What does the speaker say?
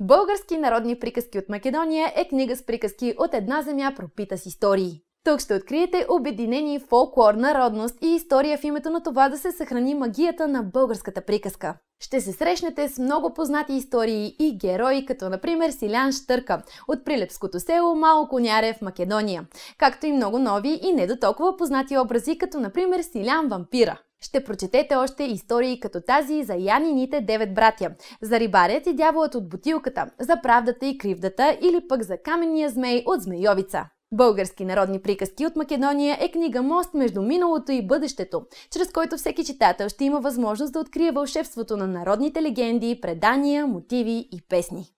Български народни приказки от Македония е книга с приказки от една земя пропита с истории. Тук ще откриете обединени фолклор, народност и история в името на това да се съхрани магията на българската приказка. Ще се срещнете с много познати истории и герои, като например Силян Штърка от прилепското село Мало Коняре в Македония, както и много нови и не до толкова познати образи, като например Силян Вампира ще прочетете още истории като тази за Янините девет братя, за рибарят и дяволът от бутилката, за правдата и кривдата или пък за каменния змей от змейовица. Български народни приказки от Македония е книга Мост между миналото и бъдещето, чрез който всеки читател ще има възможност да открие вълшебството на народните легенди, предания, мотиви и песни.